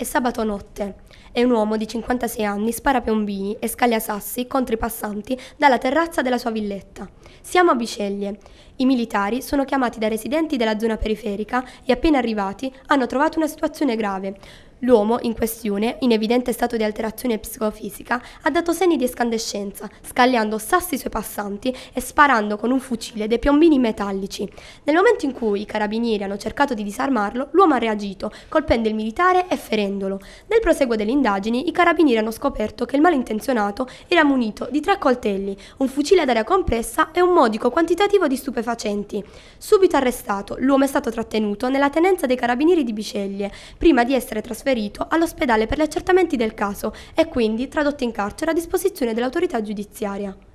È sabato notte e un uomo di 56 anni spara piombini e scaglia sassi contro i passanti dalla terrazza della sua villetta. Siamo a Biceglie. I militari sono chiamati dai residenti della zona periferica e appena arrivati hanno trovato una situazione grave. L'uomo in questione, in evidente stato di alterazione psicofisica, ha dato segni di escandescenza, scagliando sassi sui passanti e sparando con un fucile dei piombini metallici. Nel momento in cui i carabinieri hanno cercato di disarmarlo, l'uomo ha reagito, colpendo il militare e ferendolo. Nel proseguo delle indagini, i carabinieri hanno scoperto che il malintenzionato era munito di tre coltelli, un fucile ad aria compressa e un modico quantitativo di stupefacenti. Subito arrestato, l'uomo è stato trattenuto nella tenenza dei carabinieri di Biceglie, prima di essere trasferito trasferito all'ospedale per gli accertamenti del caso e quindi tradotto in carcere a disposizione dell'autorità giudiziaria.